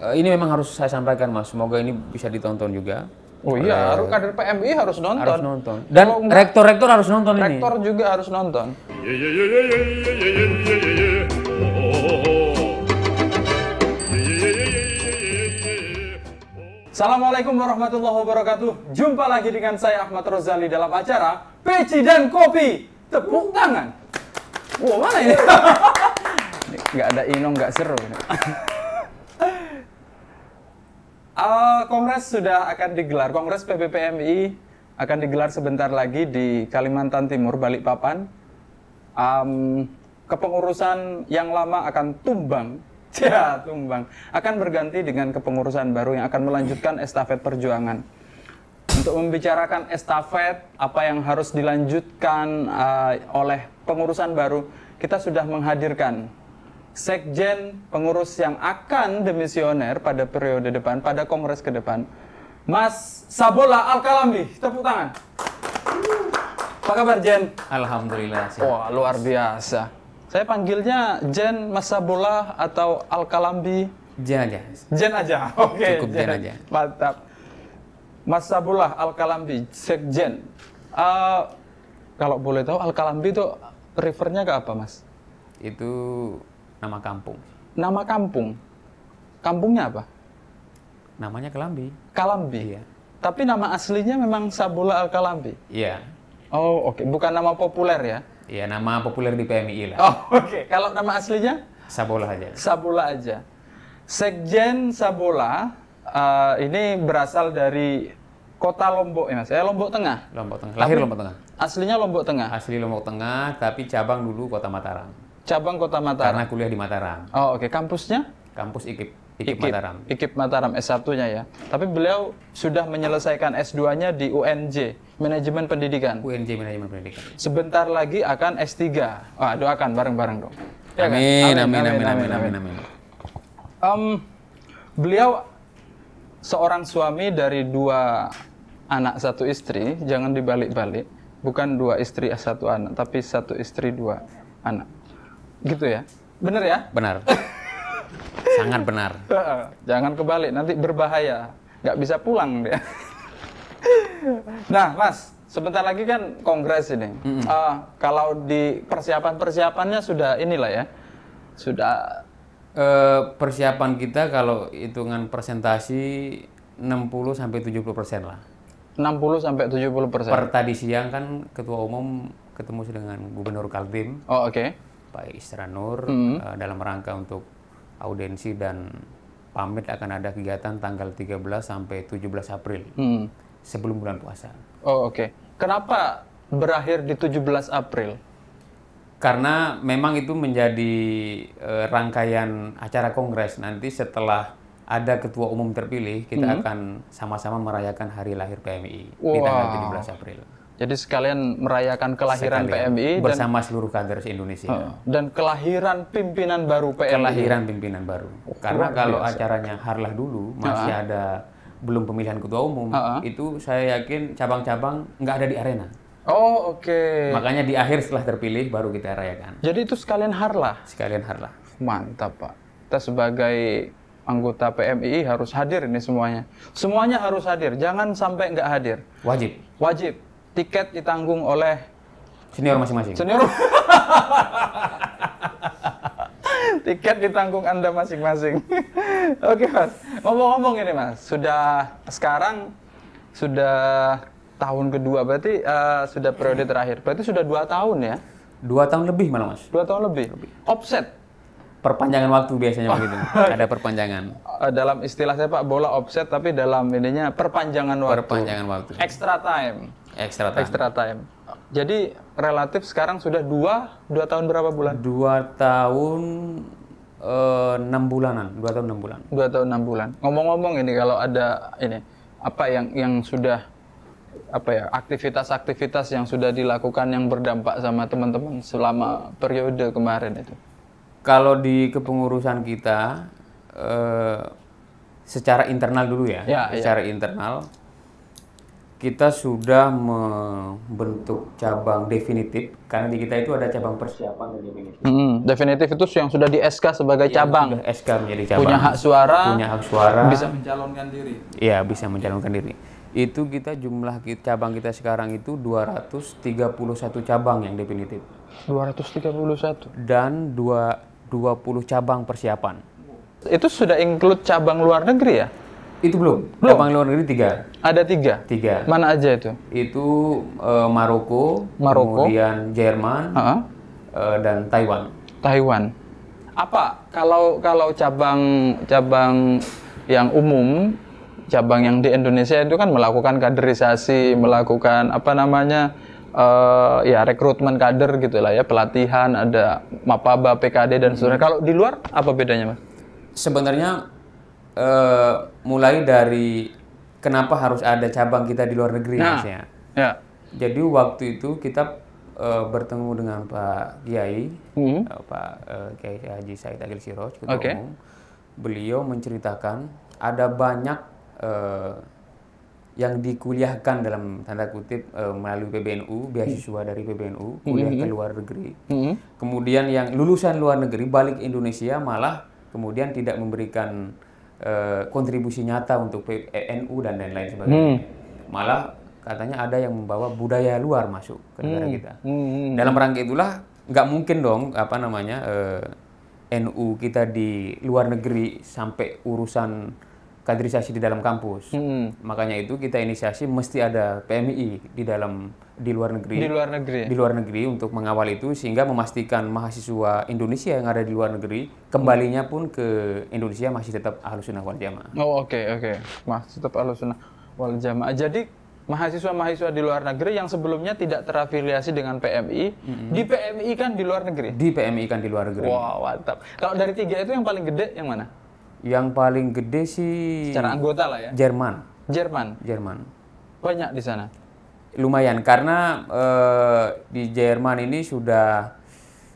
Eh, ini memang harus saya sampaikan mas semoga ini bisa ditonton juga Oh iya, harus kader PMI harus nonton. Harus nonton. Dan rektor-rektor harus nonton rektor ini. Rektor juga harus nonton. Assalamualaikum warahmatullahi wabarakatuh. Jumpa lagi dengan saya Ahmad Rozali dalam acara Peci dan Kopi. Tepuk tangan. Wow, mana ini? Gak ada inong, gak seru. Uh, kongres sudah akan digelar. Kongres PPPMI akan digelar sebentar lagi di Kalimantan Timur, Balikpapan. Um, kepengurusan yang lama akan tumbang. Ya, tumbang. Akan berganti dengan kepengurusan baru yang akan melanjutkan estafet perjuangan. Untuk membicarakan estafet, apa yang harus dilanjutkan uh, oleh pengurusan baru, kita sudah menghadirkan sekjen pengurus yang akan demisioner pada periode depan, pada kongres ke depan, Mas Sabola Alkalambi. Tepuk tangan. Apa kabar Jen? Alhamdulillah. Sehat. Wah luar biasa. Saya panggilnya Jen Mas Sabola atau Alkalambi. Jen aja. Jen aja. Oke. Okay, Cukup Jen. Jen aja. Mantap. Mas Sabola Alkalambi, sekjen. Uh, kalau boleh tahu Alkalambi itu refernya ke apa, Mas? Itu Nama kampung. Nama kampung. Kampungnya apa? Namanya Kelambi. Kalambi. Iya. Tapi nama aslinya memang Sabula Al Kalambi. Iya. Oh, oke. Okay. Bukan nama populer ya? Iya, nama populer di PMI lah. Oh, oke. Okay. Kalau nama aslinya? Sabola aja. Sabola aja. Sekjen Sabola uh, eh, ini berasal dari kota Lombok ya mas? Eh Lombok Tengah. Lombok Tengah. Lahir Lombok Tengah. Aslinya Lombok Tengah. Asli Lombok Tengah, tapi cabang dulu kota Mataram cabang Kota Mataram. Karena kuliah di Mataram. Oh, oke. Okay. Kampusnya? Kampus IKIP. IKIP, IKIP Mataram. IKIP Mataram S1-nya ya. Tapi beliau sudah menyelesaikan S2-nya di UNJ, Manajemen Pendidikan. UNJ Manajemen Pendidikan. Sebentar lagi akan S3. Wah, doakan bareng-bareng dong. Ya amin, kan? amin, amin, amin, amin, amin, amin, amin. Um, beliau seorang suami dari dua anak satu istri, jangan dibalik-balik. Bukan dua istri satu anak, tapi satu istri dua anak. Gitu ya? benar ya? Benar. Sangat benar. Jangan kebalik, nanti berbahaya. Nggak bisa pulang dia. nah, Mas, sebentar lagi kan kongres ini. Mm -hmm. uh, kalau di persiapan-persiapannya sudah inilah ya. Sudah uh, persiapan kita kalau hitungan presentasi 60 sampai 70 persen lah. 60 sampai 70 persen. Per tadi siang kan ketua umum ketemu dengan Gubernur Kaltim. Oh oke. Okay. Pak Istranur hmm. uh, dalam rangka untuk audiensi dan pamit akan ada kegiatan tanggal 13 sampai 17 April hmm. sebelum bulan puasa. Oh oke. Okay. Kenapa berakhir di 17 April? Karena memang itu menjadi uh, rangkaian acara kongres nanti setelah ada ketua umum terpilih kita hmm. akan sama-sama merayakan hari lahir PMI wow. di tanggal 17 April. Jadi sekalian merayakan kelahiran sekalian PMI bersama dan, seluruh kader Indonesia. Uh, dan kelahiran pimpinan baru PMI. Kelahiran pimpinan baru. Oh, Karena kalau acaranya harlah dulu masih uh-huh. ada belum pemilihan ketua umum, uh-huh. itu saya yakin cabang-cabang nggak ada di arena. Oh, oke. Okay. Makanya di akhir setelah terpilih baru kita rayakan. Jadi itu sekalian harlah. Sekalian harlah. Mantap, Pak. Kita sebagai anggota PMI harus hadir ini semuanya. Semuanya harus hadir, jangan sampai nggak hadir. Wajib. Wajib tiket ditanggung oleh senior masing-masing. Senior. tiket ditanggung Anda masing-masing. Oke, okay, Mas. Ngomong-ngomong ini, Mas. Sudah sekarang sudah tahun kedua berarti uh, sudah periode terakhir. Berarti sudah dua tahun ya? Dua tahun lebih malah, Mas. Dua tahun lebih. lebih. Offset perpanjangan waktu biasanya begitu. Ada perpanjangan. Eh, dalam istilah saya Pak bola offset tapi dalam ininya perpanjangan waktu. Perpanjangan waktu. Extra time. Extra time. Extra time. Jadi relatif sekarang sudah dua dua tahun berapa bulan? Dua tahun eh, enam bulanan. Dua tahun enam bulan. Dua tahun enam bulan. Ngomong-ngomong ini kalau ada ini apa yang yang sudah apa ya aktivitas-aktivitas yang sudah dilakukan yang berdampak sama teman-teman selama periode kemarin itu kalau di kepengurusan kita eh, secara internal dulu ya, ya, ya. secara ya. internal kita sudah membentuk cabang definitif karena di kita itu ada cabang persiapan dan definitif. Hmm, definitif itu yang sudah di SK sebagai yang cabang. Sudah SK menjadi cabang. Punya hak suara. Punya hak suara. Bisa mencalonkan diri. Iya, bisa mencalonkan diri. Itu kita jumlah cabang kita sekarang itu 231 cabang yang definitif. 231. Dan dua 20 cabang persiapan. Itu sudah include cabang luar negeri ya? Itu belum. belum. Cabang luar negeri tiga. Ada tiga. Tiga. Mana aja itu? Itu uh, Maroko, Maroko, kemudian Jerman, uh -huh. uh, dan Taiwan. Taiwan. Apa kalau kalau cabang cabang yang umum, cabang yang di Indonesia itu kan melakukan kaderisasi, melakukan apa namanya? uh, ya rekrutmen kader gitulah ya pelatihan ada mapaba PKD dan sebagainya. Hmm. Kalau di luar apa bedanya mas? Sebenarnya uh, mulai dari kenapa harus ada cabang kita di luar negeri nah, ya. ya. Jadi waktu itu kita uh, bertemu dengan Pak Kiai, hmm. Pak uh, Kiai Haji Said Agil Siroj, ketua okay. Beliau menceritakan ada banyak uh, yang dikuliahkan dalam tanda kutip e, melalui PBNU, beasiswa hmm. dari PBNU, hmm, kuliah hmm. ke luar negeri. Hmm. Kemudian yang lulusan luar negeri balik Indonesia malah kemudian tidak memberikan e, kontribusi nyata untuk PBNU dan lain-lain sebagainya. Hmm. Malah katanya ada yang membawa budaya luar masuk ke negara hmm. kita. Hmm. hmm, hmm. Dalam rangka itulah nggak mungkin dong apa namanya e, eh, NU kita di luar negeri sampai urusan kaderisasi di dalam kampus. Hmm. Makanya itu kita inisiasi mesti ada PMI di dalam di luar negeri. Di luar negeri. Di luar negeri untuk mengawal itu sehingga memastikan mahasiswa Indonesia yang ada di luar negeri kembalinya pun ke Indonesia masih tetap ahlus sunnah wal jamaah. Oh oke okay, oke. Okay. Masih tetap ahlus sunnah wal jamaah. Jadi mahasiswa-mahasiswa di luar negeri yang sebelumnya tidak terafiliasi dengan PMI, hmm di PMI kan di luar negeri. Di PMI kan di luar negeri. Wah, wow, mantap. Kalau dari tiga itu yang paling gede yang mana? Yang paling gede sih secara anggota lah ya. Jerman. Jerman. Jerman. Banyak di sana. Lumayan karena uh, di Jerman ini sudah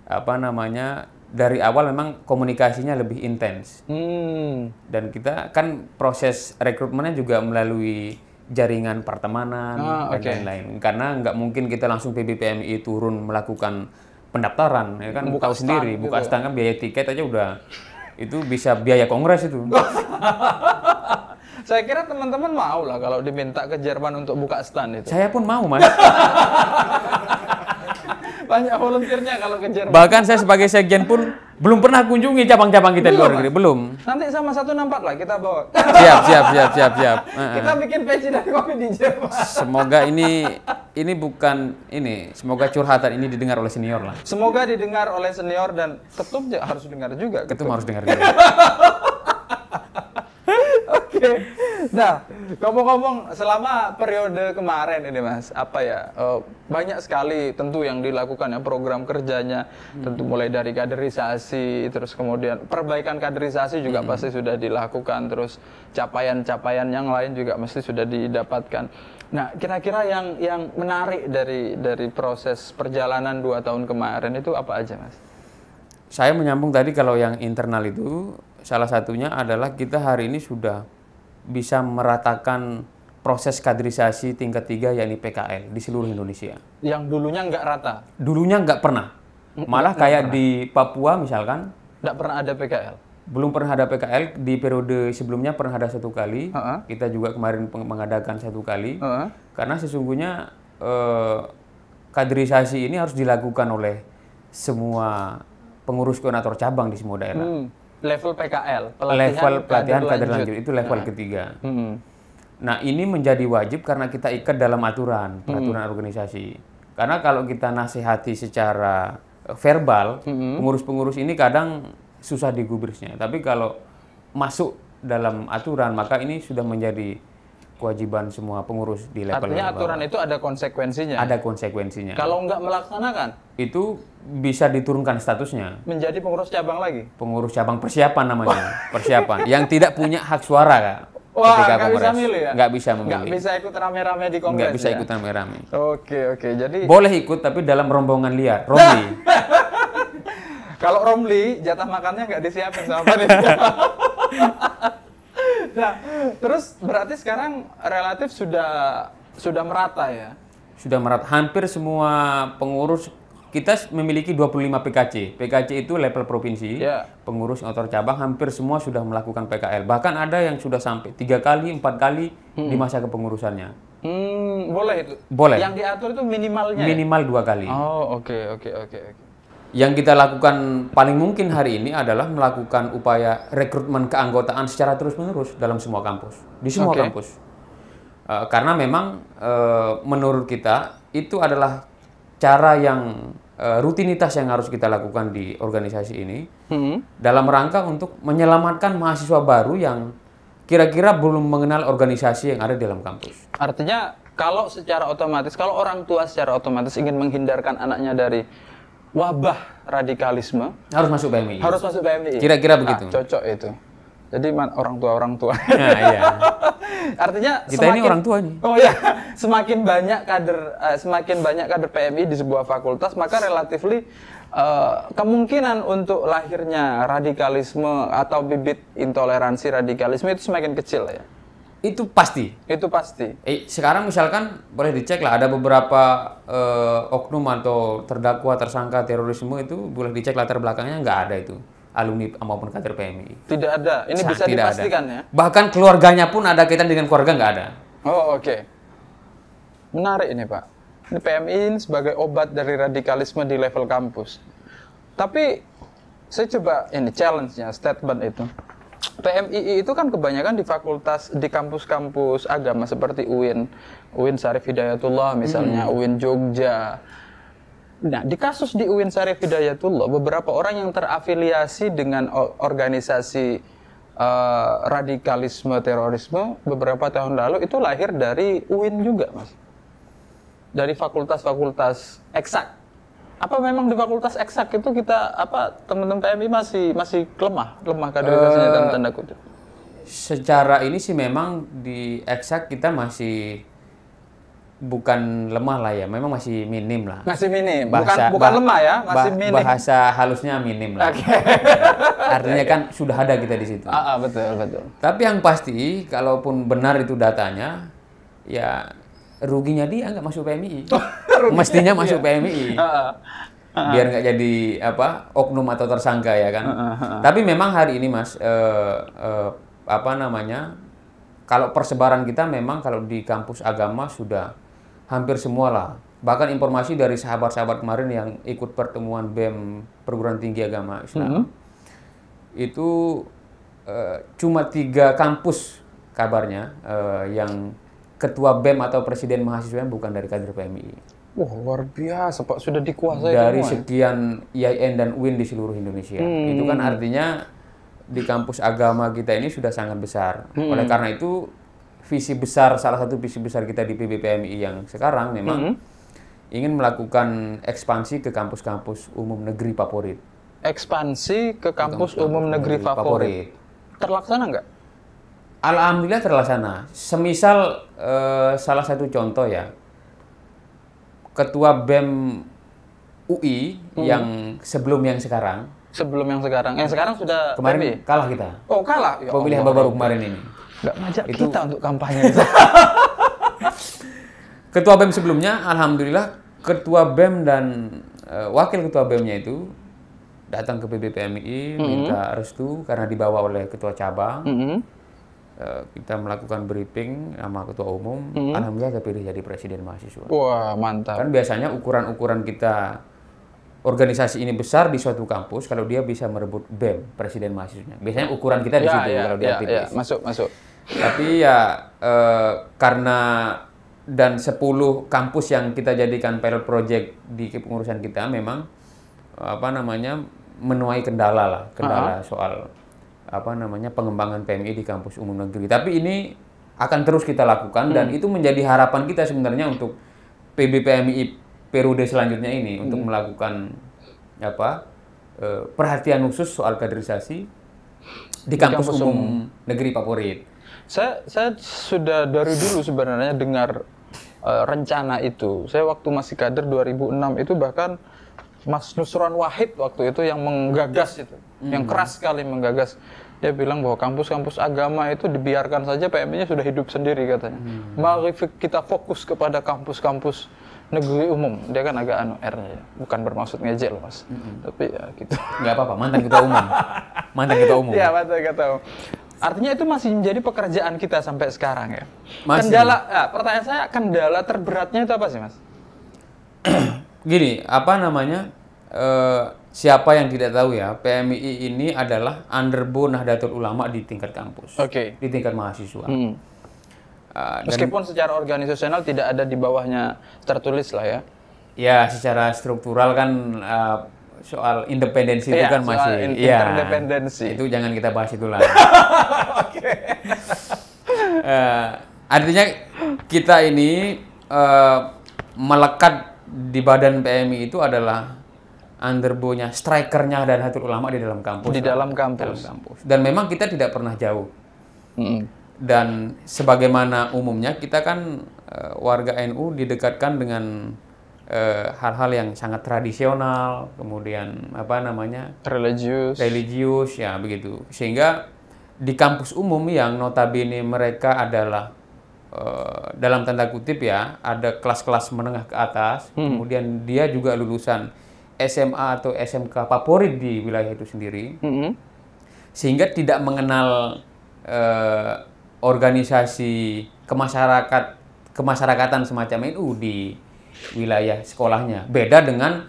apa namanya dari awal memang komunikasinya lebih intens. Hmm. Dan kita kan proses rekrutmennya juga melalui jaringan pertemanan oh, dan lain lain-lain. Karena nggak mungkin kita langsung PBPMI turun melakukan pendaftaran, ya kan buka sendiri, buka gitu. kan biaya tiket aja udah itu bisa biaya kongres itu. Saya kira teman-teman mau lah kalau diminta ke Jerman untuk buka stand itu. Saya pun mau, Mas. banyak volunteernya kalau ke Jerman. Bahkan saya sebagai sekjen pun belum pernah kunjungi cabang-cabang kita di luar negeri, belum. Nanti sama satu nampak lah kita bawa. Siap, siap, siap, siap, siap. kita bikin peci dan kopi di Jerman. Semoga ini ini bukan ini, semoga curhatan ini didengar oleh senior lah. Semoga didengar oleh senior dan ketum harus dengar juga. Ketum, harus dengar juga. nah, ngomong-ngomong selama periode kemarin ini Mas, apa ya? Uh, banyak sekali tentu yang dilakukan ya program kerjanya. Hmm. Tentu mulai dari kaderisasi terus kemudian perbaikan kaderisasi juga hmm. pasti sudah dilakukan terus capaian-capaian yang lain juga mesti sudah didapatkan. Nah, kira-kira yang yang menarik dari dari proses perjalanan dua tahun kemarin itu apa aja, Mas? Saya menyambung tadi kalau yang internal itu salah satunya adalah kita hari ini sudah bisa meratakan proses kaderisasi tingkat tiga yakni PKL di seluruh Indonesia. Yang dulunya nggak rata? Dulunya nggak pernah. Malah kayak di Papua misalkan. Nggak pernah ada PKL? Belum pernah ada PKL. Di periode sebelumnya pernah ada satu kali. Uh -huh. Kita juga kemarin mengadakan satu kali. Uh -huh. Karena sesungguhnya eh, kaderisasi ini harus dilakukan oleh semua pengurus koordinator cabang di semua daerah. Hmm level PKL pelatihan level pelatihan kader, lanjut. lanjut itu level nah. ketiga hmm. nah ini menjadi wajib karena kita ikat dalam aturan hmm. peraturan hmm. organisasi karena kalau kita nasihati secara eh, verbal hmm. pengurus-pengurus ini kadang susah digubrisnya tapi kalau masuk dalam aturan maka ini sudah menjadi kewajiban semua pengurus di level Artinya level aturan bawah. itu ada konsekuensinya. Ada konsekuensinya. Kalau nggak melaksanakan, itu bisa diturunkan statusnya. Menjadi pengurus cabang lagi. Pengurus cabang persiapan namanya, persiapan. Yang tidak punya hak suara kak. Wah, nggak bisa milih ya? Nggak bisa memilih. Nggak bisa ikut rame-rame di kongres Nggak bisa ya? ikut rame-rame. Oke, oke. Jadi... Boleh ikut, tapi dalam rombongan liar. Romli. Kalau Romli, jatah makannya nggak disiapin sama Pak nah, terus berarti sekarang relatif sudah sudah merata ya? Sudah merata. Hampir semua pengurus kita memiliki 25 PKC. PKC itu level provinsi. Yeah. Pengurus otor cabang hampir semua sudah melakukan PKL. Bahkan ada yang sudah sampai tiga kali, empat kali hmm. di masa kepengurusannya. Hmm, boleh itu. Boleh. Yang diatur itu minimalnya. Ya? Minimal ya? dua kali. Oh, oke, okay, oke, okay, oke, okay, oke. Yang kita lakukan paling mungkin hari ini adalah melakukan upaya rekrutmen keanggotaan secara terus-menerus dalam semua kampus, di semua okay. kampus. Uh, karena memang uh, menurut kita itu adalah cara yang uh, rutinitas yang harus kita lakukan di organisasi ini hmm. dalam rangka untuk menyelamatkan mahasiswa baru yang kira-kira belum mengenal organisasi yang ada di dalam kampus. Artinya kalau secara otomatis, kalau orang tua secara otomatis ingin menghindarkan anaknya dari wabah radikalisme harus masuk PMI. Harus masuk PMI. Kira-kira nah, begitu. Nah, cocok itu. Jadi man, orang tua orang tua. Nah, iya. Artinya kita semakin, ini orang tua nih. Oh ya, semakin banyak kader uh, semakin banyak kader PMI di sebuah fakultas maka relatifly uh, eh, kemungkinan untuk lahirnya radikalisme atau bibit intoleransi radikalisme itu semakin kecil ya itu pasti. Itu pasti. Eh, sekarang misalkan boleh dicek lah ada beberapa eh, oknum atau terdakwa tersangka terorisme itu boleh dicek latar belakangnya nggak ada itu alumni maupun kader PMI. Tidak ada. Ini Sah, bisa tidak dipastikan ada. ya. Bahkan keluarganya pun ada kaitan dengan keluarga nggak ada. Oh oke. Okay. Menarik ini Pak. Ini PMI ini sebagai obat dari radikalisme di level kampus. Tapi saya coba ini challenge-nya statement itu PMII itu kan kebanyakan di fakultas di kampus-kampus agama seperti UIN, UIN Syarif Hidayatullah misalnya, hmm. UIN Jogja. Nah, di kasus di UIN Syarif Hidayatullah beberapa orang yang terafiliasi dengan organisasi uh, radikalisme terorisme beberapa tahun lalu itu lahir dari UIN juga, Mas. Dari fakultas-fakultas eksak apa memang di fakultas eksak itu kita apa teman-teman PMI masih masih lemah lemah kaderisasinya uh, dalam tanda kutip secara ini sih memang di eksak kita masih bukan lemah lah ya, memang masih minim lah. Masih minim, bahasa, bukan, bukan bah, lemah ya, masih bah, minim. Bahasa halusnya minim lah. Okay. Artinya kan sudah ada kita di situ. Ah, ah, betul betul. Tapi yang pasti, kalaupun benar itu datanya, ya ruginya dia nggak masuk PMI. Oh, Mestinya masuk iya. PMI. Ah, ah. ah, Biar nggak jadi apa oknum atau tersangka ya kan. Tapi memang hari ini Mas uh, uh, apa namanya? Kalau persebaran kita memang kalau di kampus agama sudah hampir semua lah. Bahkan informasi dari sahabat-sahabat kemarin yang ikut pertemuan BEM perguruan tinggi agama Islam. Mm Itu uh, cuma tiga kampus kabarnya uh, yang ketua BEM atau presiden mahasiswa yang bukan dari kader PMI. Wah wow, luar biasa Pak, sudah dikuasai Dari semua, ya? sekian IAIN dan UIN di seluruh Indonesia. Hmm. Itu kan artinya di kampus agama kita ini sudah sangat besar. Hmm. Oleh karena itu visi besar, salah satu visi besar kita di PBPMI yang sekarang memang hmm. ingin melakukan ekspansi ke kampus-kampus umum negeri favorit. Ekspansi ke kampus, kampus umum, umum negeri, negeri favorit. favorit. Terlaksana nggak? alhamdulillah terlaksana. Semisal eh, salah satu contoh ya, ketua BEM UI hmm. yang sebelum yang sekarang. Sebelum yang sekarang, yang eh, sekarang sudah kemarin PB. E kalah kita. Oh kalah. Ya, Pemilihan baru kemarin ini. Gak ngajak itu... kita untuk kampanye. ketua BEM sebelumnya, alhamdulillah ketua BEM dan uh, wakil ketua Bemnya itu datang ke PBPMI mm -hmm. minta restu karena dibawa oleh ketua cabang. Mm -hmm Eh, kita melakukan briefing sama ketua umum, hmm. alhamdulillah pilih jadi presiden mahasiswa. Wah mantap. Kan biasanya ukuran-ukuran kita organisasi ini besar di suatu kampus kalau dia bisa merebut bem presiden mahasiswanya. Biasanya ukuran kita di ya, situ ya, kalau dia ya, Ya, masuk masuk. Tapi ya e, karena dan 10 kampus yang kita jadikan pilot project di kepengurusan kita memang apa namanya menuai kendala lah kendala uh -huh. soal apa namanya pengembangan PMI di kampus umum negeri. Tapi ini akan terus kita lakukan hmm. dan itu menjadi harapan kita sebenarnya untuk PBPMI periode selanjutnya ini hmm. untuk melakukan apa e, perhatian khusus soal kaderisasi di, di kampus, umum, umum negeri favorit. Saya saya sudah dari dulu sebenarnya dengar e, rencana itu. Saya waktu masih kader 2006 itu bahkan Mas Nusron Wahid waktu itu yang menggagas itu, yang hmm. keras sekali menggagas dia bilang bahwa kampus-kampus agama itu dibiarkan saja PMI-nya sudah hidup sendiri katanya. Hmm. Mari kita fokus kepada kampus-kampus negeri umum. Dia kan agak anu R ya. Bukan bermaksud ngejel Mas. Hmm. Tapi ya gitu. Enggak apa-apa, mantan kita umum. mantan kita umum. Iya, mantan kita umum. Artinya itu masih menjadi pekerjaan kita sampai sekarang ya. Masih. Kendala nah, pertanyaan saya kendala terberatnya itu apa sih, Mas? Gini, apa namanya? Uh, siapa yang tidak tahu ya, PMII ini adalah underbo Nahdlatul Ulama di tingkat kampus, okay. di tingkat mahasiswa. Hmm. Uh, Meskipun dan, secara organisasional tidak ada di bawahnya tertulis lah ya. Ya, secara struktural kan uh, soal independensi ya, itu iya, kan soal masih, ya, independensi. itu jangan kita bahas itulah. okay. uh, artinya kita ini uh, melekat di badan PMI itu adalah underbow strikernya dan Hatul Ulama di dalam kampus. Di dalam kampus. Dalam kampus. Dan memang kita tidak pernah jauh. Mm. Dan sebagaimana umumnya kita kan uh, warga NU didekatkan dengan eh, hal-hal uh, yang sangat tradisional, kemudian apa namanya religius, religius ya begitu. Sehingga di kampus umum yang notabene mereka adalah eh, dalam tanda kutip ya ada kelas-kelas menengah ke atas, hmm. kemudian dia juga lulusan SMA atau SMK favorit di wilayah itu sendiri, mm -hmm. sehingga tidak mengenal eh, organisasi kemasyarakat kemasyarakatan semacam itu di wilayah sekolahnya. Beda dengan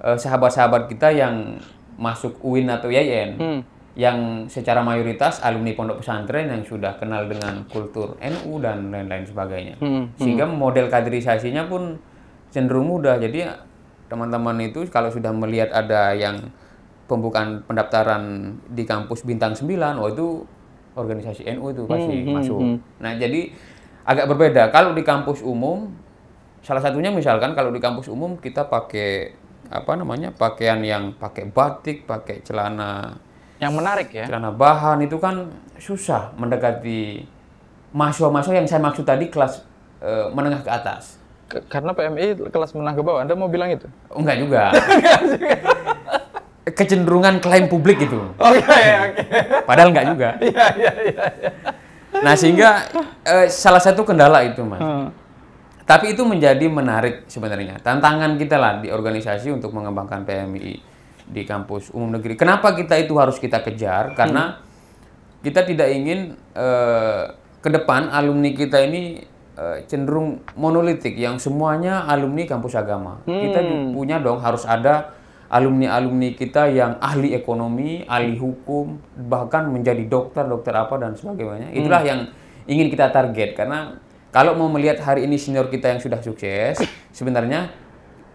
eh, sahabat-sahabat eh, kita yang masuk UIN atau YN, mm. yang secara mayoritas alumni pondok pesantren yang sudah kenal dengan kultur NU dan lain-lain sebagainya, mm -hmm. sehingga model kaderisasinya pun cenderung mudah. Jadi teman-teman itu kalau sudah melihat ada yang pembukaan pendaftaran di kampus bintang 9, oh itu organisasi NU itu pasti hmm, hmm, masuk. hmm. Nah, jadi agak berbeda. Kalau di kampus umum salah satunya misalkan kalau di kampus umum kita pakai apa namanya? pakaian yang pakai batik, pakai celana yang menarik ya. Celana bahan itu kan susah mendekati mahasiswa-mahasiswa yang saya maksud tadi kelas e, menengah ke atas karena PMI kelas menang ke bawah. Anda mau bilang itu? Oh, enggak juga. Kecenderungan klaim publik gitu. Oke, okay, oke. Okay. Padahal enggak juga. Iya, iya, iya, iya. Nah, sehingga eh, salah satu kendala itu, Mas. Hmm. Tapi itu menjadi menarik sebenarnya. Tantangan kita lah di organisasi untuk mengembangkan PMI di kampus umum negeri. Kenapa kita itu harus kita kejar? Karena hmm. kita tidak ingin eh, ke depan alumni kita ini Eh, cenderung monolitik yang semuanya alumni kampus agama. Hmm. Kita punya dong harus ada alumni-alumni kita yang ahli ekonomi, ahli hukum, bahkan menjadi dokter, dokter apa dan sebagainya. Hmm. Itulah hmm. yang ingin kita target karena kalau mau melihat hari ini senior kita yang sudah sukses, sebenarnya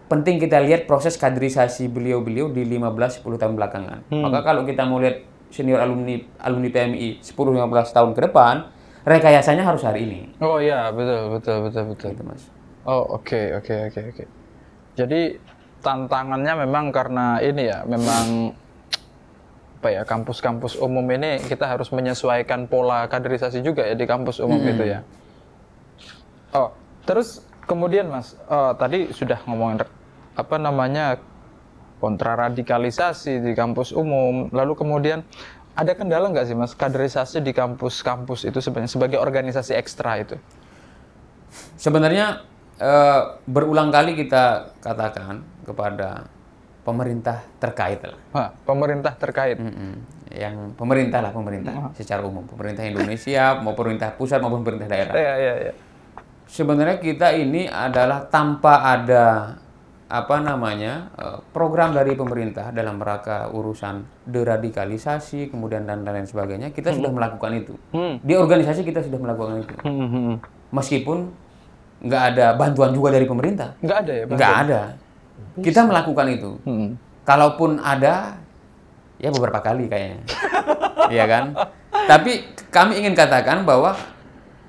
penting kita lihat proses kaderisasi beliau-beliau di 15 10 tahun belakangan. Hmm. Maka kalau kita mau lihat senior alumni alumni PMI 10 15 tahun ke depan, rekayasanya harus hari ini. Oh iya, betul, betul, betul, betul. Gitu, mas. Oh, oke, okay, oke, okay, oke, okay, oke. Okay. Jadi tantangannya memang karena ini ya, memang apa ya, kampus-kampus umum ini kita harus menyesuaikan pola kaderisasi juga ya di kampus umum hmm. itu ya. Oh, terus kemudian Mas, oh, tadi sudah ngomongin apa namanya kontraradikalisasi di kampus umum, lalu kemudian ada kendala nggak sih mas kaderisasi di kampus-kampus itu sebenarnya sebagai organisasi ekstra itu? Sebenarnya e, berulang kali kita katakan kepada pemerintah terkait lah. Ha, pemerintah terkait. Mm -mm. Yang pemerintah lah pemerintah ha. secara umum pemerintah Indonesia mau pemerintah pusat maupun pemerintah daerah. Ya, ya, ya. Sebenarnya kita ini adalah tanpa ada apa namanya eh, program dari pemerintah dalam rangka urusan deradikalisasi kemudian dan lain sebagainya kita hmm. sudah melakukan itu hmm. di organisasi kita sudah melakukan itu hmm, hmm, hmm. meskipun nggak ada bantuan juga dari pemerintah nggak ada ya nggak ada kita melakukan itu hmm. kalaupun ada ya beberapa kali kayaknya iya kan tapi kami ingin katakan bahwa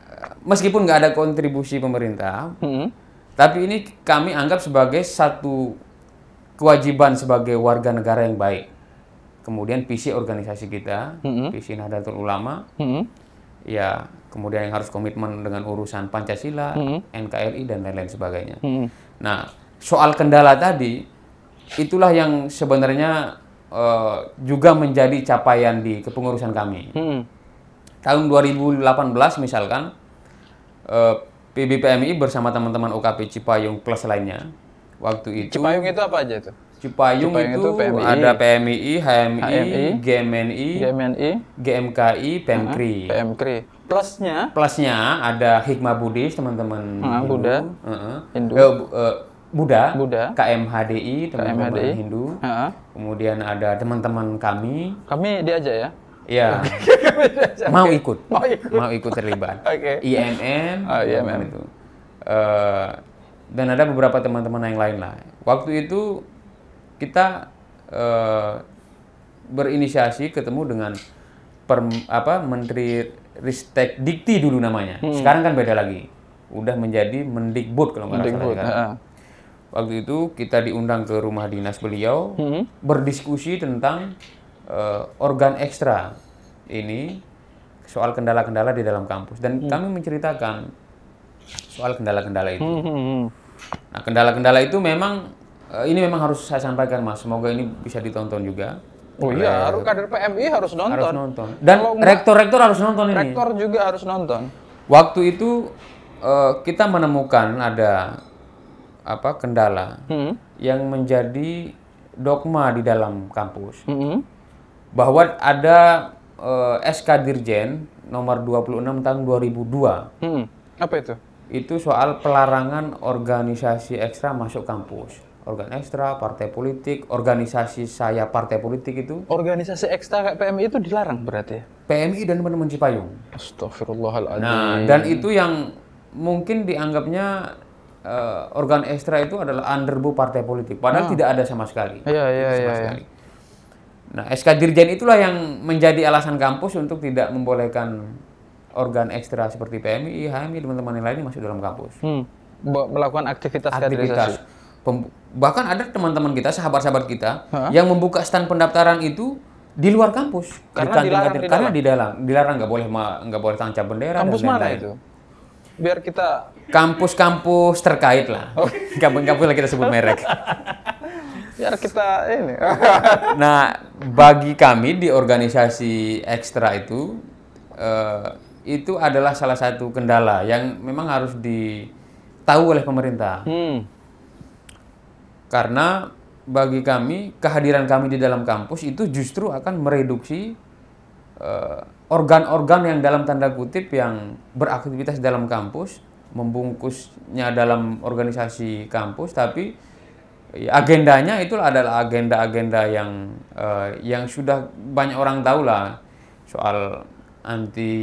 eh, meskipun nggak ada kontribusi pemerintah hmm tapi ini kami anggap sebagai satu kewajiban sebagai warga negara yang baik. Kemudian visi organisasi kita, mm-hmm. visi Nahdlatul Ulama, mm-hmm. ya kemudian yang harus komitmen dengan urusan Pancasila, mm-hmm. NKRI dan lain-lain sebagainya. Mm-hmm. Nah, soal kendala tadi itulah yang sebenarnya uh, juga menjadi capaian di kepengurusan kami. Mm-hmm. Tahun 2018 misalkan uh, PBPMI bersama teman-teman UKP Cipayung plus lainnya. Waktu itu Cipayung itu apa aja itu? Cipayung, Cipayung itu, itu PMI. ada PMI, HMI, HMI GMNI, GMNI, GMKI, PMKRI. Uh -huh, PMKRI. Plusnya? Plusnya ada Hikmah Budis teman-teman. Uh, Buddha. Uh -huh. Hindu. Uh, uh, Buddha, Buddha, KMHDI, teman-teman Hindu. Uh -huh. Kemudian ada teman-teman kami. Kami dia aja ya? Iya. Okay. Mau ikut. Mau ikut. Mau ikut terlibat. Oke. Okay. IMM. Oh, IMM. Iya, itu. Uh, dan ada beberapa teman-teman yang lain lah. Waktu itu kita uh, berinisiasi ketemu dengan per, apa Menteri Ristek Dikti dulu namanya. Hmm. Sekarang kan beda lagi. Udah menjadi Mendikbud kalau nggak salah. Ya kan. Ah. Waktu itu kita diundang ke rumah dinas beliau hmm. berdiskusi tentang uh, organ ekstra ini soal kendala-kendala di dalam kampus dan hmm. kami menceritakan soal kendala-kendala itu. Hmm, hmm, hmm. Nah, kendala-kendala itu memang uh, ini memang harus saya sampaikan Mas. Semoga ini bisa ditonton juga. Oh iya, harus kader PMI harus nonton. Harus nonton. Dan rektor-rektor harus nonton rektor ini. Rektor juga harus nonton. Waktu itu uh, kita menemukan ada apa kendala hmm. yang menjadi dogma di dalam kampus. Hmm bahwa ada uh, eh, SK Dirjen nomor 26 tahun 2002. Hmm. Apa itu? Itu soal pelarangan organisasi ekstra masuk kampus. Organ ekstra, partai politik, organisasi saya partai politik itu. Organisasi ekstra kayak PMI itu dilarang berarti ya? PMI dan teman-teman Cipayung. Astagfirullahaladzim. Nah, dan itu yang mungkin dianggapnya uh, organ ekstra itu adalah underbu partai politik. Padahal nah. tidak ada sama sekali. Iya, iya, iya. iya. Nah, SK Dirjen itulah yang menjadi alasan kampus untuk tidak membolehkan organ ekstra seperti PMI, HMI, teman-teman yang lain masuk dalam kampus. Hmm. Melakukan aktivitas aktivitas. Bahkan ada teman-teman kita, sahabat-sahabat kita yang membuka stand pendaftaran itu di luar kampus. Karena di dilarang, Di Karena di dalam, dilarang nggak boleh nggak boleh tancap bendera. Kampus mana itu? Biar kita kampus-kampus terkait lah. Oh. Kampus-kampus lah kita sebut merek. biar kita ini. nah, bagi kami di organisasi ekstra itu eh, itu adalah salah satu kendala yang memang harus ditahu oleh pemerintah. Hmm. Karena bagi kami kehadiran kami di dalam kampus itu justru akan mereduksi eh, organ-organ eh, organ -organ yang dalam tanda kutip yang beraktivitas dalam kampus, membungkusnya dalam organisasi kampus, tapi Iya, agendanya itu adalah agenda-agenda yang uh, yang sudah banyak orang tahu lah soal anti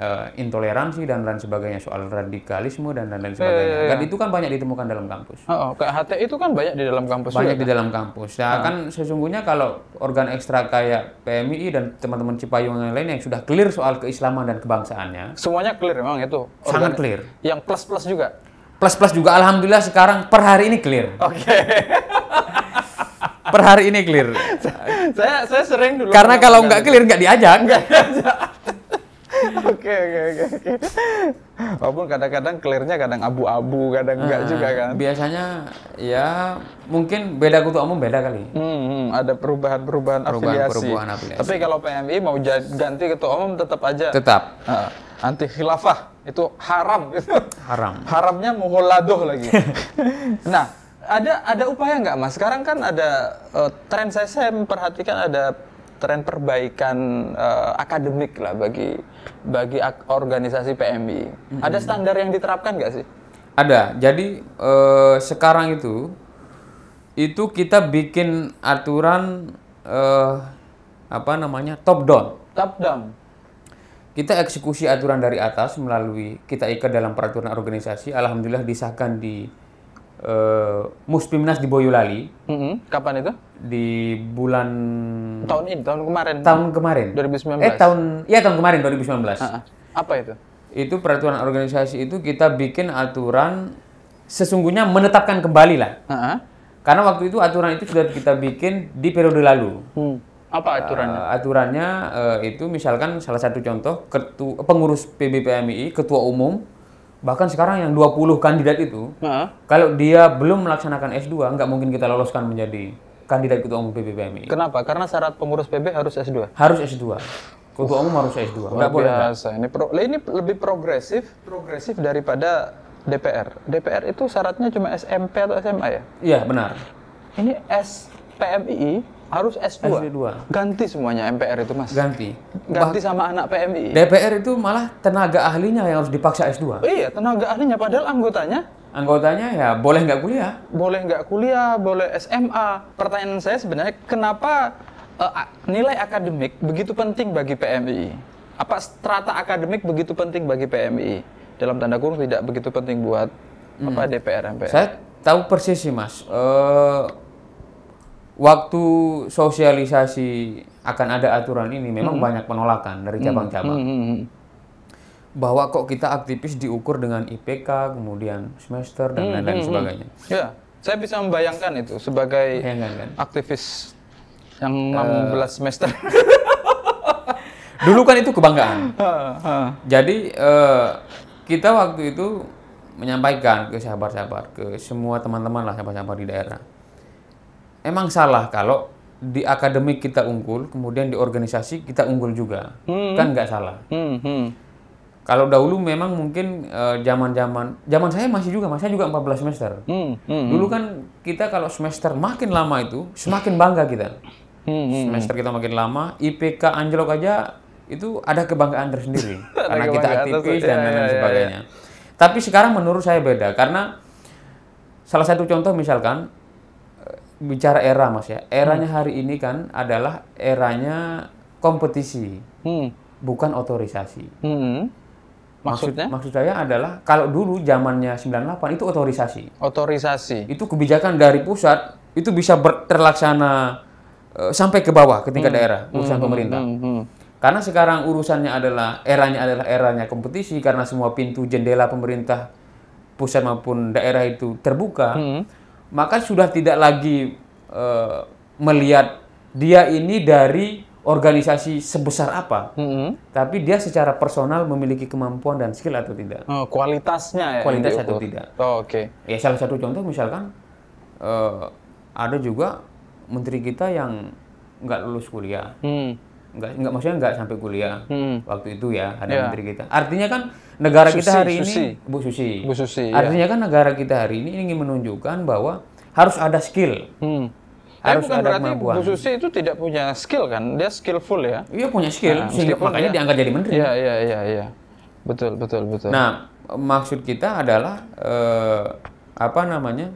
uh, intoleransi dan lain sebagainya soal radikalisme dan lain, -lain iya, iya, sebagainya eh, dan itu kan banyak ditemukan dalam kampus. Oh, oh. HT itu kan banyak di dalam kampus. Banyak juga, di kan? dalam kampus. Nah, hmm. kan sesungguhnya kalau organ ekstra kayak PMI dan teman-teman Cipayung yang lain yang sudah clear soal keislaman dan kebangsaannya. Semuanya clear memang itu. Organ sangat clear. Yang plus plus juga plus-plus juga alhamdulillah sekarang per hari ini clear. Oke. Okay. per hari ini clear. saya saya sering dulu. Karena kalau nggak clear nggak diajak. Oke oke oke Walaupun kadang-kadang clearnya kadang abu-abu, kadang enggak nah, juga kan. Biasanya ya mungkin beda kutu umum beda kali. Hmm, hmm ada perubahan-perubahan afiliasi. Perubahan afiliasi. Tapi kalau PMI mau ganti ketua umum tetap aja. Tetap. Uh, anti khilafah. Itu haram gitu. Haram. Haramnya muholadoh lagi. nah, ada ada upaya nggak Mas? Sekarang kan ada uh, tren saya saya memperhatikan ada tren perbaikan uh, akademik lah bagi bagi organisasi PMI. Mm-hmm. Ada standar yang diterapkan nggak sih? Ada. Jadi uh, sekarang itu itu kita bikin aturan uh, apa namanya top down. Top down kita eksekusi aturan dari atas melalui kita ikat dalam peraturan organisasi. Alhamdulillah disahkan di uh, Muspimnas di Boyolali. Mm -hmm. Kapan itu? Di bulan tahun ini, tahun kemarin. Tahun kemarin. 2019. Eh tahun, ya tahun kemarin 2019. Uh -uh. Apa itu? Itu peraturan organisasi itu kita bikin aturan sesungguhnya menetapkan kembali lah. Ah, ah. Karena waktu itu aturan itu sudah kita bikin di periode lalu. Hmm apa eh, aturannya? Uh, aturannya uh, itu misalkan salah satu contoh ketu pengurus PBPMI, ketua umum bahkan sekarang yang 20 kandidat itu, uh kalau dia belum melaksanakan S2 nggak mungkin kita loloskan menjadi kandidat ketua umum PBPMI. Kenapa? Karena syarat pengurus PB harus S2. Harus S2. Ketua uh, umum harus S2. Enggak boleh. Biasa. Ini pro, ini lebih progresif, progresif daripada DPR. DPR itu syaratnya cuma SMP atau SMA ya? Iya, benar. Ini SPMII harus S2. S2. Ganti semuanya MPR itu, Mas. Ganti. Ganti sama anak PMI. DPR itu malah tenaga ahlinya yang harus dipaksa S2. Iya, tenaga ahlinya padahal anggotanya anggotanya ya boleh nggak kuliah. Boleh nggak kuliah, boleh SMA. Pertanyaan saya sebenarnya kenapa uh, nilai akademik begitu penting bagi PMI? Apa strata akademik begitu penting bagi PMI? Dalam tanda kurung tidak begitu penting buat hmm. apa DPR MPR. Saya tahu persis sih, Mas. Uh, waktu sosialisasi akan ada aturan ini memang hmm. banyak penolakan dari hmm. cabang-cabang. Hmm, hmm. Hmm. Bahwa kok kita aktivis diukur dengan IPK, kemudian semester dan hmm, lain-lain hmm. sebagainya. Ya, saya bisa membayangkan itu sebagai Bayangkan, kan? aktivis yang 16 uh, eh, semester. dulu kan itu kebanggaan. Jadi uh, kita waktu itu menyampaikan ke sahabat-sahabat, ke semua teman-teman lah sahabat-sahabat di daerah emang salah kalau di akademik kita unggul, kemudian di organisasi kita unggul juga, hmm. kan nggak salah. Hmm. Hmm. Kalau dahulu memang mungkin eh, zaman-zaman, uh, zaman saya masih juga, masih juga 14 semester. Hmm. Hmm. Dulu hmm. kan kita kalau semester makin lama itu, semakin bangga kita. Hmm. hmm semester hmm. kita makin lama, IPK anjlok aja itu ada kebanggaan tersendiri karena kita aktivis dan lain-lain ya, ya, ya, ya. sebagainya. Ya, Tapi sekarang menurut saya beda karena salah satu contoh misalkan bicara era mas ya eranya hmm. hari ini kan adalah eranya kompetisi hmm. bukan otorisasi hmm. maksudnya maksud, maksud saya adalah kalau dulu zamannya 98 itu otorisasi otorisasi itu kebijakan dari pusat itu bisa ber, terlaksana uh, eh, sampai ke bawah ke tingkat hmm. daerah hmm, urusan hmm. pemerintah hmm. Hmm. karena sekarang urusannya adalah eranya adalah eranya kompetisi karena semua pintu jendela pemerintah pusat maupun daerah itu terbuka hmm maka sudah tidak lagi e, melihat dia ini dari organisasi sebesar apa, mm -hmm. tapi dia secara personal memiliki kemampuan dan skill atau tidak. Oh, kualitasnya ya. Kualitas atau oh, tidak. Oh, Oke. Okay. Ya salah satu contoh misalkan e, ada juga menteri kita yang nggak lulus kuliah. Mm nggak nggak maksudnya nggak sampai kuliah hmm. waktu itu ya ada yeah. menteri kita. Artinya kan negara Susi, kita hari Susi. ini Bu Susi. Bu Susi. Ya. Artinya yeah. kan negara kita hari ini ingin menunjukkan bahwa harus ada skill. Hmm. Harus bukan ada kemampuan. Bu Susi itu tidak punya skill kan? Dia skillful ya. Iya punya skill. Nah, sehingga makanya iya. diangkat jadi menteri. Iya iya iya iya. Betul betul betul. Nah, maksud kita adalah eh, apa namanya?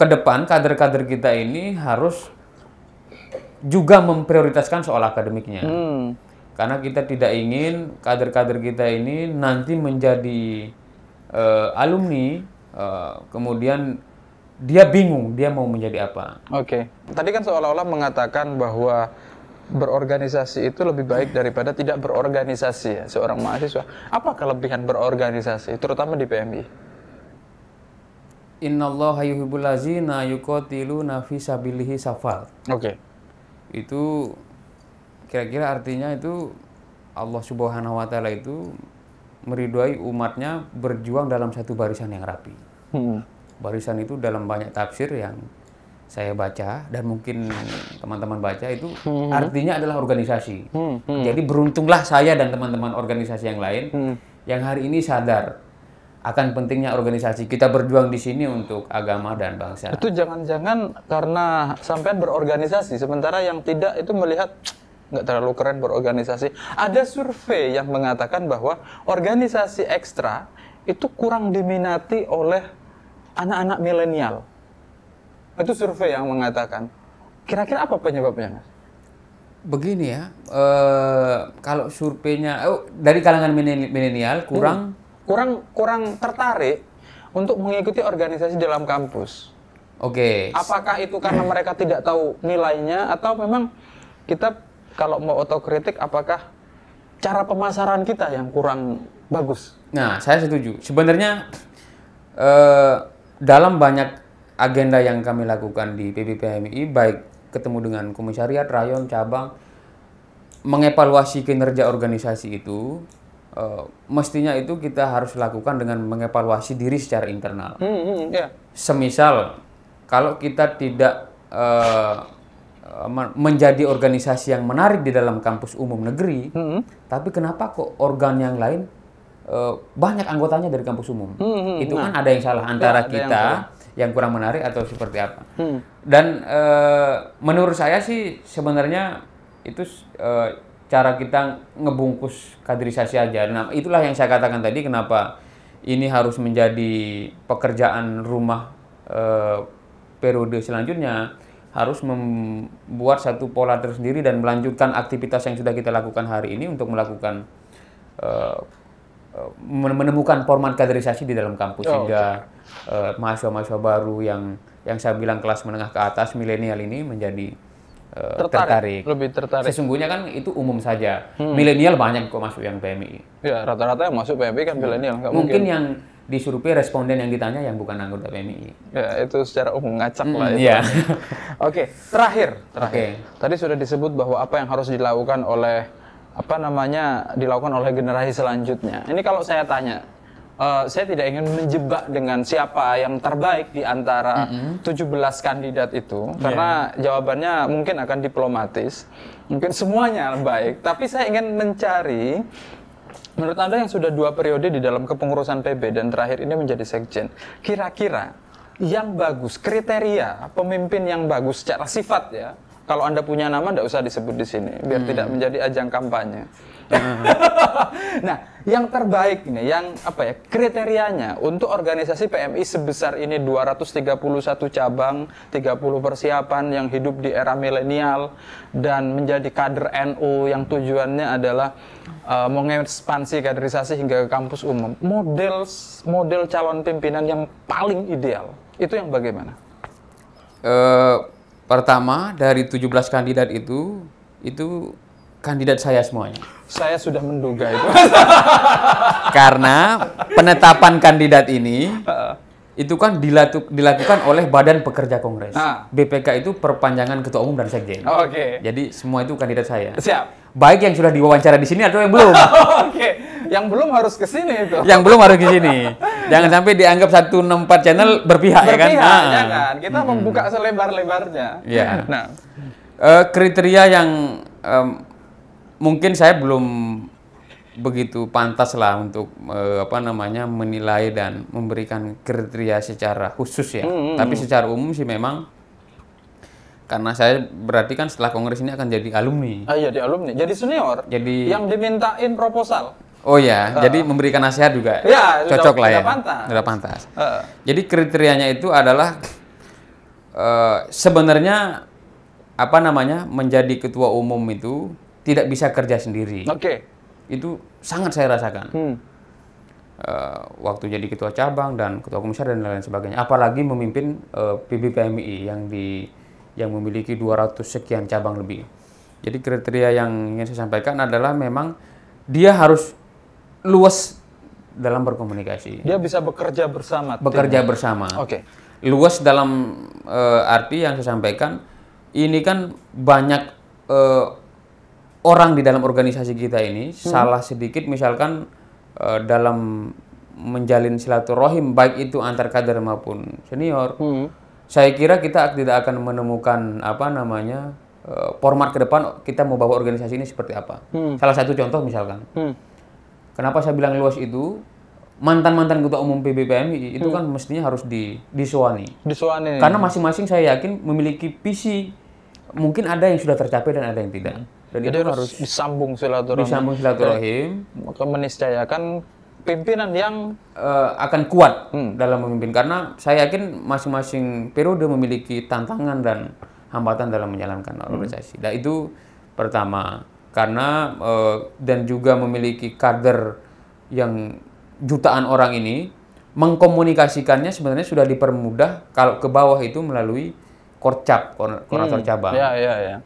ke depan kader-kader kita ini harus juga memprioritaskan soal akademiknya. Hmm. Karena kita tidak ingin kader-kader kita ini nanti menjadi uh, alumni, uh, kemudian dia bingung dia mau menjadi apa. Oke. Okay. Tadi kan seolah-olah mengatakan bahwa berorganisasi itu lebih baik daripada tidak berorganisasi ya seorang mahasiswa. Apa kelebihan berorganisasi terutama di PMI? Allah yuhibbul lazina yukotilu nafisa sabilihi safal. Oke. Okay itu kira-kira artinya itu Allah Subhanahu wa taala itu meridhai umatnya berjuang dalam satu barisan yang rapi. Hmm. Barisan itu dalam banyak tafsir yang saya baca dan mungkin teman-teman baca itu hmm. artinya adalah organisasi. Hmm. Hmm. Jadi beruntunglah saya dan teman-teman organisasi yang lain hmm. yang hari ini sadar akan pentingnya organisasi. Kita berjuang di sini untuk agama dan bangsa. Itu jangan-jangan karena sampean berorganisasi, sementara yang tidak itu melihat nggak terlalu keren berorganisasi. Ada survei yang mengatakan bahwa organisasi ekstra itu kurang diminati oleh anak-anak milenial. Itu survei yang mengatakan. Kira-kira apa penyebabnya, Begini ya, eh, kalau surveinya oh, dari kalangan milenial kurang hmm kurang kurang tertarik untuk mengikuti organisasi dalam kampus. Oke. Okay. Apakah itu karena mereka tidak tahu nilainya atau memang kita kalau mau otokritik apakah cara pemasaran kita yang kurang bagus? Nah, saya setuju. Sebenarnya eh, dalam banyak agenda yang kami lakukan di PBPMI baik ketemu dengan komisariat, rayon, cabang mengevaluasi kinerja organisasi itu e, mestinya itu kita harus lakukan dengan mengevaluasi diri secara internal. Hmm, hmm yeah. Semisal kalau kita tidak e, menjadi organisasi yang menarik di dalam kampus umum negeri, hmm. tapi kenapa kok organ yang lain e, banyak anggotanya dari kampus umum? Hmm, hmm, itu nah. kan ada yang salah ya, antara ya, kita yang kurang. yang kurang menarik atau seperti apa? Hmm. Dan e, menurut saya sih sebenarnya itu e, cara kita ngebungkus kaderisasi aja. Nah, itulah yang saya katakan tadi kenapa ini harus menjadi pekerjaan rumah eh, periode selanjutnya harus membuat satu pola tersendiri dan melanjutkan aktivitas yang sudah kita lakukan hari ini untuk melakukan eh, eh, menemukan format kaderisasi di dalam kampus oh, sehingga mahasiswa-mahasiswa eh, mahasiswa-mahasiswa baru yang yang saya bilang kelas menengah ke atas milenial ini menjadi Eh, tertarik. tertarik. Lebih tertarik. Sesungguhnya kan itu umum saja. Hmm. Milenial banyak kok masuk yang PMI. Ya, rata-rata yang masuk PMI kan hmm. milenial. Mungkin, mungkin yang disurupi responden yang ditanya yang bukan anggota PMI. Ya, itu secara umum ngacak hmm, lah itu. Ya. Oke, terakhir, terakhir. Okay. Tadi sudah disebut bahwa apa yang harus dilakukan oleh apa namanya dilakukan oleh generasi selanjutnya. Ini kalau saya tanya, uh, saya tidak ingin menjebak dengan siapa yang terbaik di antara mm -hmm. 17 kandidat itu yeah. karena jawabannya mungkin akan diplomatis, mungkin semuanya baik, tapi saya ingin mencari menurut Anda yang sudah dua periode di dalam kepengurusan PB dan terakhir ini menjadi sekjen, kira-kira yang bagus, kriteria pemimpin yang bagus secara sifat ya. Kalau Anda punya nama, tidak usah disebut di sini, biar hmm. tidak menjadi ajang kampanye nah, yang terbaik ini yang apa ya, kriterianya untuk organisasi PMI sebesar ini 231 cabang, 30 persiapan yang hidup di era milenial dan menjadi kader NU yang tujuannya adalah uh, mengekspansi kaderisasi hingga ke kampus umum. Model model calon pimpinan yang paling ideal itu yang bagaimana? Uh, pertama dari 17 kandidat itu itu kandidat saya semuanya. Saya sudah menduga itu. Karena penetapan kandidat ini itu kan dilatu, dilakukan oleh Badan Pekerja Kongres. Nah. BPK itu perpanjangan Ketua Umum dan Sekjen. Oke. Okay. Jadi semua itu kandidat saya. Siap. Baik yang sudah diwawancara di sini atau yang belum. Oke. Okay. Yang belum harus ke sini itu. Yang belum harus ke sini. Jangan iya. sampai dianggap 164 channel berpihak, berpihak ya kan. Berpihak, nah. Ya jangan. Kita hmm. membuka selebar-lebarnya. Iya. Nah, uh, kriteria yang um, mungkin saya belum begitu pantas lah untuk eh, apa namanya menilai dan memberikan kriteria secara khusus ya. Hmm, hmm Tapi hmm. secara umum sih memang karena saya berarti kan setelah kongres ini akan jadi alumni. Ah iya, di alumni. Jadi senior. Jadi yang dimintain proposal. Oh ya, uh, jadi memberikan nasihat juga. Ya, cocok lah ya. Pantas. Sudah pantas. Uh. Jadi kriterianya itu adalah uh, sebenarnya apa namanya menjadi ketua umum itu tidak bisa kerja sendiri. Oke. Okay. Itu sangat saya rasakan. Hmm. Uh, waktu jadi ketua cabang dan ketua komisar dan lain-lain sebagainya. Apalagi memimpin uh, eh, PBPMI yang di yang memiliki 200 sekian cabang lebih. Jadi kriteria yang ingin saya sampaikan adalah memang dia harus luas dalam berkomunikasi. Dia bisa bekerja bersama. Bekerja tim. bersama. Oke. Okay. Luas dalam uh, arti yang saya sampaikan ini kan banyak orang di dalam organisasi kita ini hmm. salah sedikit misalkan uh, dalam menjalin silaturahim baik itu antar kader maupun senior hmm. saya kira kita tidak akan menemukan apa namanya uh, format ke depan kita mau bawa organisasi ini seperti apa hmm. salah satu contoh misalkan hmm. kenapa saya bilang luas itu mantan-mantan ketua umum PBPMI itu hmm. kan mestinya harus di disuani. Disuani. Karena masing-masing saya yakin memiliki visi. Mungkin ada yang sudah tercapai dan ada yang tidak. Hmm. Dan Jadi itu harus disambung silaturahim. Disambung silaturahim. Maka meniscayakan pimpinan yang uh, akan kuat hmm. dalam memimpin karena saya yakin masing-masing periode memiliki tantangan dan hambatan dalam menjalankan hmm. organisasi. Hmm. Nah itu pertama karena uh, dan juga memiliki kader yang jutaan orang ini mengkomunikasikannya sebenarnya sudah dipermudah kalau ke bawah itu melalui korcap koordinator hmm. cabang. Ya, ya, ya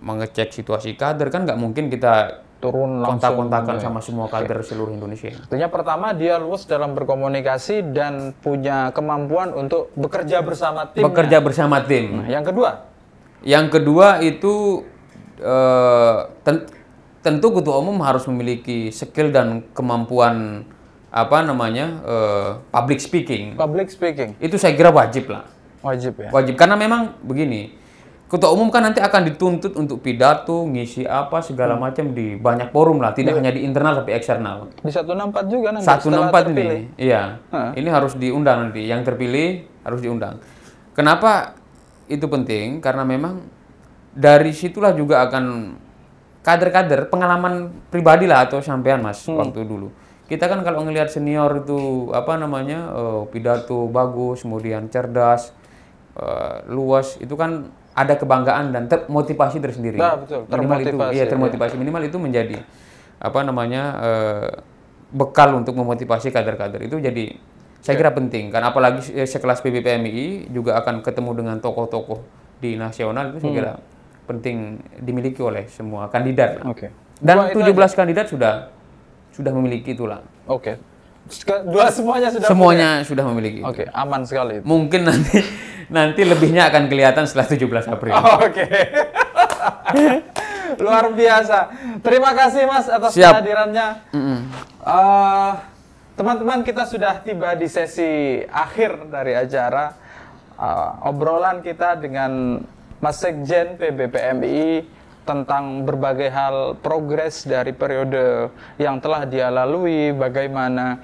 mengecek situasi kader kan nggak mungkin kita turun kontak-kontakan gitu ya. sama semua kader okay. Iya. seluruh Indonesia. Tentunya pertama dia luas dalam berkomunikasi dan punya kemampuan untuk bekerja bersama tim. Bekerja bersama tim. Nah, yang kedua? Yang kedua itu uh, ten tentu ketua umum harus memiliki skill dan kemampuan apa namanya uh, public speaking. Public speaking. Itu saya kira wajib lah. Wajib ya. Wajib karena memang begini ketua umum kan nanti akan dituntut untuk pidato, ngisi apa segala hmm. macam di banyak forum lah, tidak ya. hanya di internal tapi eksternal. Di 164 juga nanti. 164 ini. Iya. Ini harus diundang nanti, yang terpilih harus diundang. Kenapa itu penting? Karena memang dari situlah juga akan kader-kader pengalaman pribadi lah atau sampean Mas hmm. waktu dulu. Kita kan kalau ngelihat senior itu apa namanya? Uh, pidato bagus, kemudian cerdas, uh, luas, itu kan ada kebanggaan dan termotivasi tersendiri. Nah, betul. Minimal itu, iya ya. termotivasi. Minimal itu menjadi apa namanya eh, bekal untuk memotivasi kader-kader itu. Jadi saya ya. kira penting karena apalagi eh, sekelas PBPMI juga akan ketemu dengan tokoh-tokoh di nasional itu saya hmm. kira penting dimiliki oleh semua kandidat. Oke. Okay. Dan Wah, 17 aja. kandidat sudah sudah memiliki itulah. Oke. Okay. Dua ah, semuanya sudah semuanya punya. sudah memiliki. Oke, okay, aman sekali. Itu. Mungkin nanti nanti lebihnya akan kelihatan setelah 17 April. Oh, Oke. Okay. Luar biasa. Terima kasih Mas atas Siap. kehadirannya. Mm -hmm. uh, teman-teman kita sudah tiba di sesi akhir dari acara uh, obrolan kita dengan Mas Sekjen PBPMI tentang berbagai hal progres dari periode yang telah dia lalui, bagaimana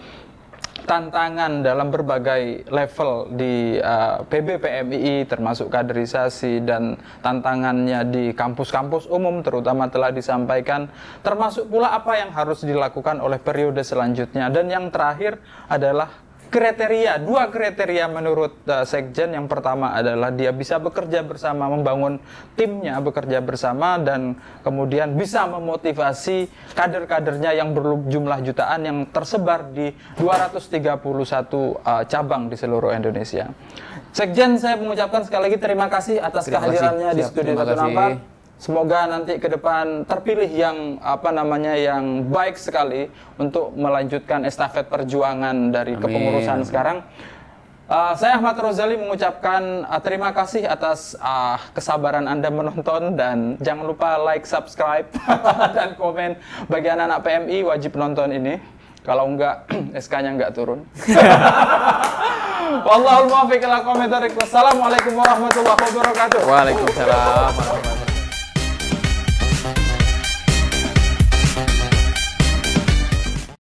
tantangan dalam berbagai level di uh, eh, PMII termasuk kaderisasi dan tantangannya di kampus-kampus umum terutama telah disampaikan termasuk pula apa yang harus dilakukan oleh periode selanjutnya dan yang terakhir adalah kriteria dua kriteria menurut uh, sekjen yang pertama adalah dia bisa bekerja bersama membangun timnya bekerja bersama dan kemudian bisa memotivasi kader-kadernya yang berjumlah jutaan yang tersebar di 231 uh, eh, cabang di seluruh Indonesia. Sekjen saya mengucapkan sekali lagi terima kasih atas terima kehadirannya kasih. Siap, di Studio Satu Semoga nanti ke depan terpilih yang apa namanya yang baik sekali untuk melanjutkan estafet perjuangan dari amin, kepengurusan sekarang. Uh, saya Ahmad Rozali mengucapkan uh, terima kasih atas uh, kesabaran Anda menonton dan jangan lupa like, subscribe, dan komen bagi anak-anak PMI wajib nonton ini. Kalau enggak, SK-nya enggak turun. Wallahul ila Wassalamualaikum warahmatullahi wabarakatuh. Waalaikumsalam